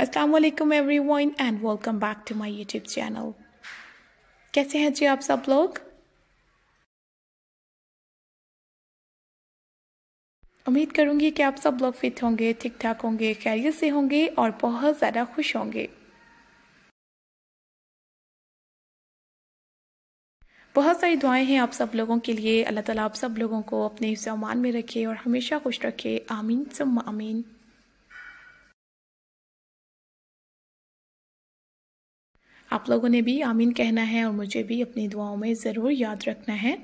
असलकम everyone and welcome back to my YouTube channel कैसे हैं जी आप सब लोग उम्मीद करूंगी कि आप सब लोग फिट होंगे ठीक ठाक होंगे खैरियत से होंगे और बहुत ज़्यादा खुश होंगे बहुत सारी दुआएं हैं आप सब लोगों के लिए अल्लाह ताला आप सब लोगों को अपने हिस्सा में रखे और हमेशा खुश रखे आमीन सुम आमीन आप लोगों ने भी आमीन कहना है और मुझे भी अपनी दुआओं में ज़रूर याद रखना है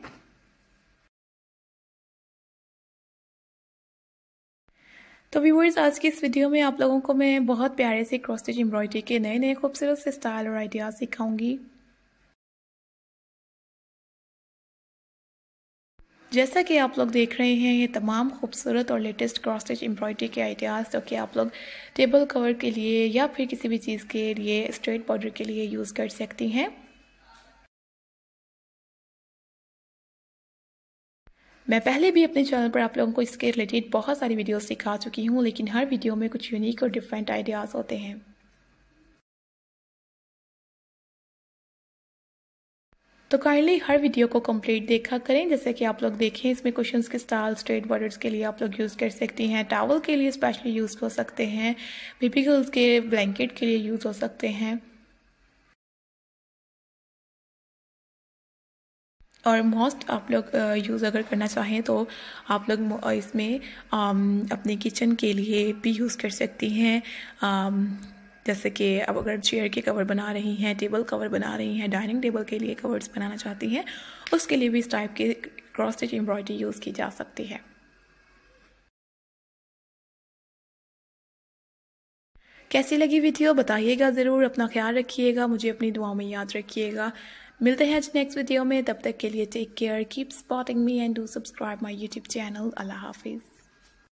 तो व्यूवर्स आज की इस वीडियो में आप लोगों को मैं बहुत प्यारे से स्टिच एम्ब्रॉयडरी के नए नए खूबसूरत से स्टाइल और आइडियाज़ सिखाऊंगी जैसा कि आप लोग देख रहे हैं ये तमाम खूबसूरत और लेटेस्ट क्रॉस स्टिच एम्ब्रॉयडरी के आइडियाज़ जो कि आप लोग टेबल कवर के लिए या फिर किसी भी चीज़ के लिए स्ट्रेट बॉर्डर के लिए यूज़ कर सकती हैं मैं पहले भी अपने चैनल पर आप लोगों को इसके रिलेटेड बहुत सारी वीडियोस दिखा चुकी हूँ लेकिन हर वीडियो में कुछ यूनिक और डिफरेंट आइडियाज़ होते हैं तो काइंडली हर वीडियो को कंप्लीट देखा करें जैसे कि आप लोग देखें इसमें क्वेश्चंस के स्टाइल स्ट्रेट बॉर्डर्स के लिए आप लोग यूज़ कर सकती हैं टावल के लिए स्पेशली यूज़ हो सकते हैं बेबी गर्ल्स के ब्लैंकेट के लिए यूज़ हो सकते हैं और मोस्ट आप लोग यूज़ अगर करना चाहें तो आप लोग इसमें अपने किचन के लिए भी यूज़ कर सकती हैं जैसे कि अब अगर चेयर के कवर बना रही हैं टेबल कवर बना रही हैं डाइनिंग टेबल के लिए कवर्स बनाना चाहती हैं उसके लिए भी इस टाइप की क्रॉस स्टिच एम्ब्रॉयडरी यूज़ की जा सकती है कैसी लगी वीडियो बताइएगा ज़रूर अपना ख्याल रखिएगा मुझे अपनी दुआ में याद रखिएगा मिलते हैं आज नेक्स्ट वीडियो में तब तक के लिए take care keep spotting me and do subscribe my YouTube channel अल्लाह हाफिज़